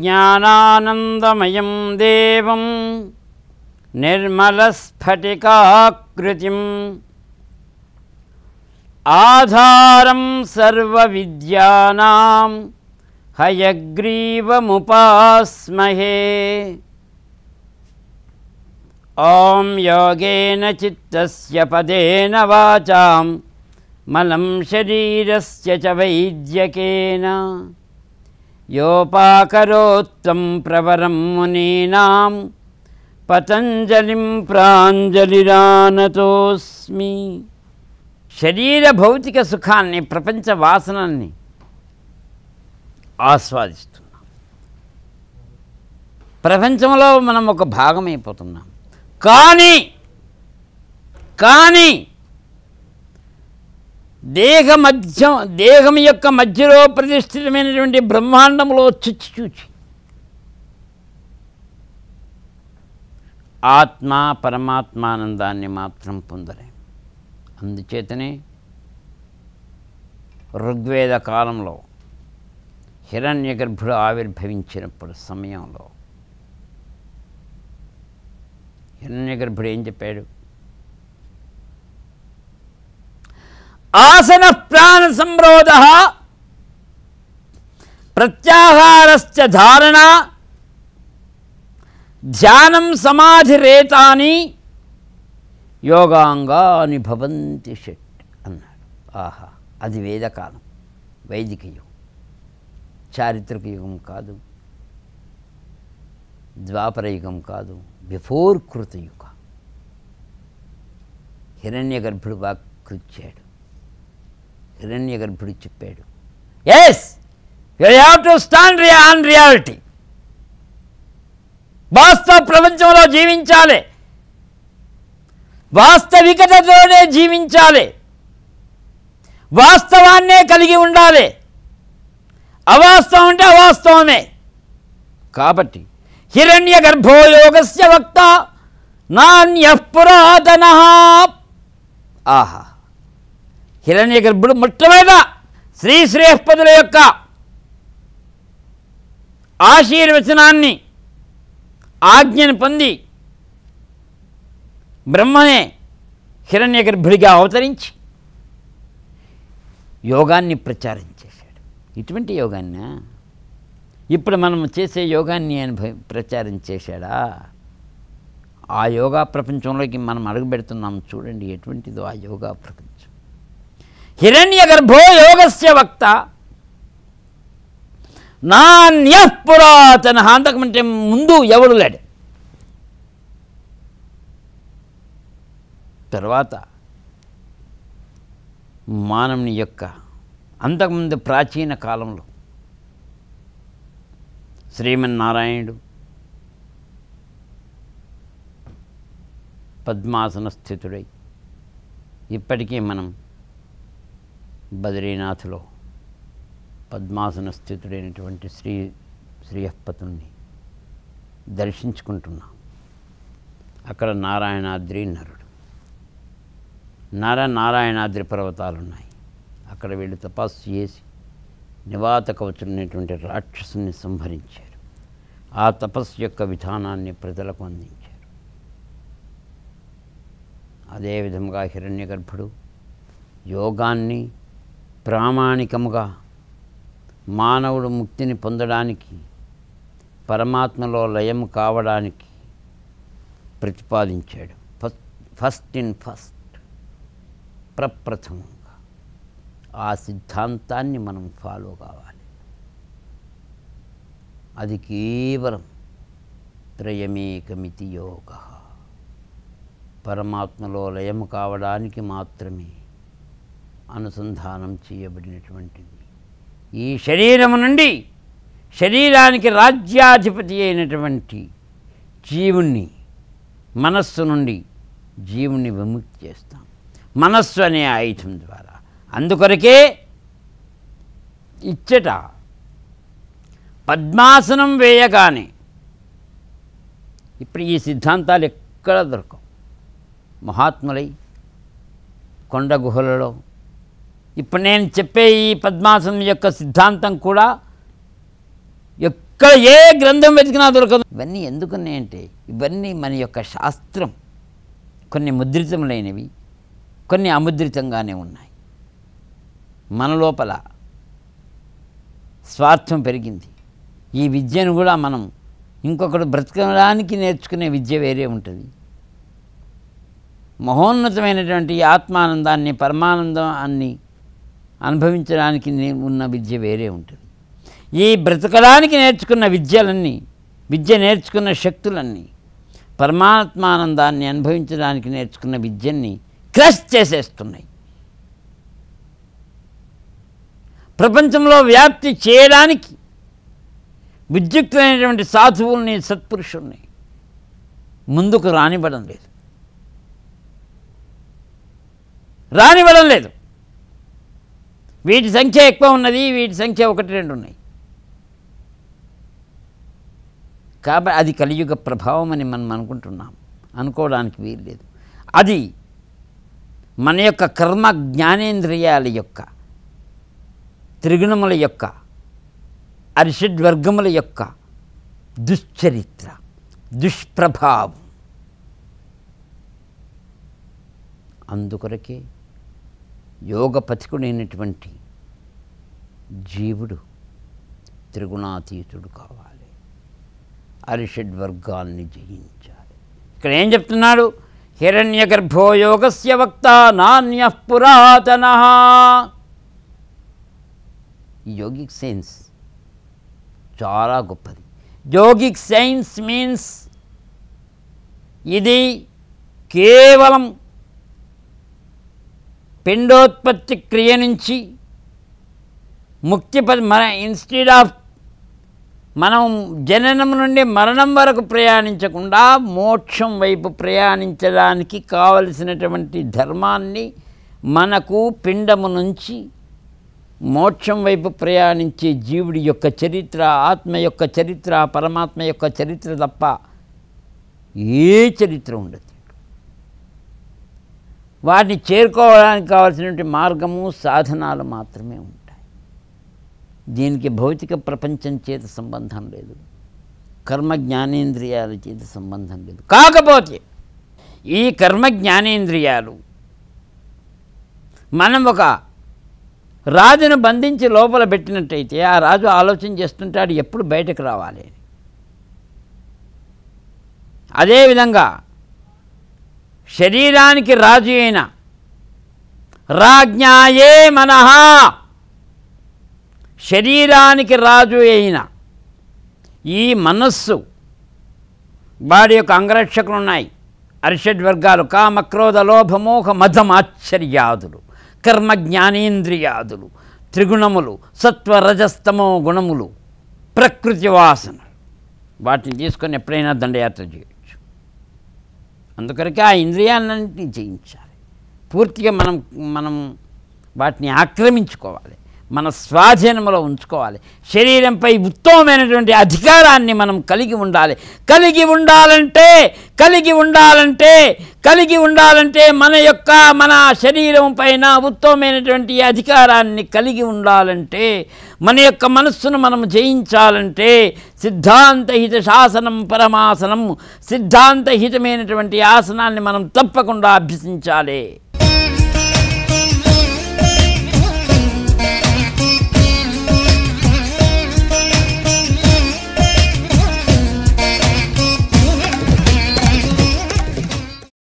ज्ञानानन्दमयं देवं निर्मलस्फटिकाकृतिम् आधारं सर्वविद्यानां हयग्रीवमुपास्महे ॐ योगेन चित्तस्य पदेन वाचां मलं शरीरस्य च वैद्यकेन యోపాకరోత్తం ప్రవరం మునీనాం పతంజలిం ప్రాంజలిరానతోస్మి శరీర భౌతిక సుఖాన్ని ప్రపంచ వాసనల్ని ఆస్వాదిస్తున్నాం ప్రపంచంలో మనం ఒక భాగమైపోతున్నాం కానీ కానీ దేహ మధ్య దేహం యొక్క మధ్యలో ప్రతిష్ఠితమైనటువంటి బ్రహ్మాండంలో చుచ్చి చూచి ఆత్మ పరమాత్మానందాన్ని మాత్రం పొందలే అందుచేతనే ఋగ్వేద కాలంలో హిరణ్య గర్భుడు ఆవిర్భవించినప్పుడు సమయంలో హిరణ్య గర్భుడు ఏం చెప్పాడు ఆసన ప్రాణ సంరోధ ప్రత్యాహారశ్చ ధారణ ధ్యానం సమాధిరేతాని యోగాంగాని భవంతి షట్ అన్నాడు ఆహా అది వేదకాలం వైదిక యుగం చారిత్రక యుగం కాదు ద్వాపర యుగం కాదు బిఫోర్ యుగ హిరణ్య గర్భుడు వాక్కు ఇచ్చాడు హిరణ్య గర్భుడు చెప్పాడు yes you have to stand రియా ఆన్ రియాలిటీ వాస్తవ ప్రపంచంలో జీవించాలి వాస్తవికతతోనే జీవించాలి వాస్తవాన్నే కలిగి ఉండాలి అవాస్తవం అంటే అవాస్తవమే కాబట్టి హిరణ్య గర్భోయోగస్య వక్త నాణ్య పురాతన ఆహా హిరణ్య గర్భుడు మొట్టమొదట శ్రీ శ్రేష్పదుల యొక్క ఆశీర్వచనాన్ని ఆజ్ఞను పొంది బ్రహ్మనే హిరణ్య గర్భుడిగా అవతరించి యోగాన్ని ప్రచారం చేశాడు ఇటువంటి యోగాన్నా ఇప్పుడు మనం చేసే యోగాన్ని ఆయన ప్రచారం చేశాడా ఆ యోగా ప్రపంచంలోకి మనం అడుగుపెడుతున్నాం చూడండి ఎటువంటిదో ఆ యోగా ప్రపంచం గర్భో యోగస్య వక్త నాణ్య పురాతన అంతకుమంటే ముందు ఎవడు లేడు తర్వాత మానవుని యొక్క అంతకుముందు ప్రాచీన కాలంలో శ్రీమన్నారాయణుడు పద్మాసన స్థితుడై ఇప్పటికీ మనం బద్రీనాథ్లో పద్మాసన స్థితుడైనటువంటి శ్రీ శ్రీయపతుణ్ణి దర్శించుకుంటున్నాం అక్కడ నారాయణాద్రి నరుడు నర నారాయణాద్రి పర్వతాలు ఉన్నాయి అక్కడ వీళ్ళు తపస్సు చేసి నివాత కవచున్నటువంటి రాక్షసుని సంహరించారు ఆ తపస్సు యొక్క విధానాన్ని ప్రజలకు అందించారు అదేవిధంగా హిరణ్యగర్భుడు యోగాన్ని ప్రామాణికముగా మానవుడు ముక్తిని పొందడానికి పరమాత్మలో లయం కావడానికి ప్రతిపాదించాడు ఫస్ట్ ఫస్ట్ ఇన్ ఫస్ట్ ప్రప్రథమంగా ఆ సిద్ధాంతాన్ని మనం ఫాలో కావాలి అది కేవలం త్రయమేకమితి యోగ పరమాత్మలో లయం కావడానికి మాత్రమే అనుసంధానం చేయబడినటువంటిది ఈ శరీరము నుండి శరీరానికి రాజ్యాధిపతి అయినటువంటి జీవుణ్ణి మనస్సు నుండి జీవుని విముక్తి చేస్తాం మనస్సు అనే ఆయుధం ద్వారా అందుకొరకే ఇచ్చట పద్మాసనం వేయగానే ఇప్పుడు ఈ సిద్ధాంతాలు ఎక్కడ దొరకవు మహాత్ములై కొండ గుహలలో ఇప్పుడు నేను చెప్పే ఈ పద్మాసనం యొక్క సిద్ధాంతం కూడా ఎక్కడ ఏ గ్రంథం వెతికినా దొరకదు ఇవన్నీ ఎందుకున్నాయి అంటే ఇవన్నీ మన యొక్క శాస్త్రం కొన్ని ముద్రితములైనవి కొన్ని అముద్రితంగానే ఉన్నాయి మన లోపల స్వార్థం పెరిగింది ఈ విద్యను కూడా మనం ఇంకొకడు బ్రతకడానికి నేర్చుకునే విద్య వేరే ఉంటుంది మహోన్నతమైనటువంటి ఆత్మానందాన్ని పరమానందాన్ని అనుభవించడానికి ఉన్న విద్య వేరే ఉంటుంది ఈ బ్రతకడానికి నేర్చుకున్న విద్యలన్నీ విద్య నేర్చుకున్న శక్తులన్నీ పరమాత్మానందాన్ని అనుభవించడానికి నేర్చుకున్న విద్యని క్రష్ చేసేస్తున్నాయి ప్రపంచంలో వ్యాప్తి చేయడానికి విద్యుక్తులైనటువంటి సాధువుల్ని సత్పురుషుల్ని ముందుకు రానివ్వడం లేదు రానివ్వడం లేదు వీటి సంఖ్య ఎక్కువ ఉన్నది వీటి సంఖ్య ఒకటి రెండు ఉన్నాయి కాబట్టి అది కలియుగ ప్రభావం అని మనం అనుకుంటున్నాం అనుకోవడానికి వీలు లేదు అది మన యొక్క కర్మ జ్ఞానేంద్రియాల యొక్క త్రిగుణముల యొక్క అరిషడ్వర్గముల యొక్క దుశ్చరిత్ర దుష్ప్రభావం అందుకొరకే యోగ పథికుడైనటువంటి జీవుడు త్రిగుణాతీతుడు కావాలి అరిషడ్ వర్గాల్ని జయించాలి ఇక్కడ ఏం చెప్తున్నాడు హిరణ్య గర్భోయోగస్య వక్త నాణ్య పురాతన యోగిక్ సైన్స్ చాలా గొప్పది యోగిక్ సైన్స్ మీన్స్ ఇది కేవలం పిండోత్పత్తి క్రియ నుంచి ముక్తి మన ఇన్స్టిట్యూట్ ఆఫ్ మనం జననం నుండి మరణం వరకు ప్రయాణించకుండా మోక్షం వైపు ప్రయాణించడానికి కావలసినటువంటి ధర్మాన్ని మనకు పిండము నుంచి మోక్షం వైపు ప్రయాణించే జీవుడి యొక్క చరిత్ర ఆత్మ యొక్క చరిత్ర పరమాత్మ యొక్క చరిత్ర తప్ప ఏ చరిత్ర ఉండదు వాటిని చేరుకోవడానికి కావాల్సినటువంటి మార్గము సాధనాలు మాత్రమే ఉంటాయి దీనికి భౌతిక ప్రపంచం చేత సంబంధం లేదు కర్మ జ్ఞానేంద్రియాల చేత సంబంధం లేదు కాకపోతే ఈ కర్మ జ్ఞానేంద్రియాలు మనం ఒక రాజును బంధించి లోపల పెట్టినట్టయితే ఆ రాజు ఆలోచన చేస్తుంటాడు ఎప్పుడు బయటకు రావాలి అదేవిధంగా శరీరానికి రాజు అయిన రాజ్ఞాయే మనహ శరీరానికి రాజు అయిన ఈ మనస్సు వాడి యొక్క అంగరక్షకులు ఉన్నాయి అరిషడ్ వర్గాలు కామక్రోధ లోభమోహ మధమాశ్చర్యాదులు కర్మ జ్ఞానేంద్రియాదులు త్రిగుణములు సత్వరజస్తమో గుణములు ప్రకృతి వాసన వాటిని తీసుకొని ఎప్పుడైనా దండయాత్ర చేయండి అందుకొరకే ఆ ఇంద్రియాలన్నింటినీ జయించాలి పూర్తిగా మనం మనం వాటిని ఆక్రమించుకోవాలి మన స్వాధీనంలో ఉంచుకోవాలి శరీరంపై ఉత్తమమైనటువంటి అధికారాన్ని మనం కలిగి ఉండాలి కలిగి ఉండాలంటే కలిగి ఉండాలంటే కలిగి ఉండాలంటే మన యొక్క మన శరీరం పైన ఉత్తమమైనటువంటి అధికారాన్ని కలిగి ఉండాలంటే మన యొక్క మనస్సును మనం జయించాలంటే సిద్ధాంతహిత శాసనం పరమాసనం సిద్ధాంతహితమైనటువంటి ఆసనాన్ని మనం తప్పకుండా అభ్యసించాలి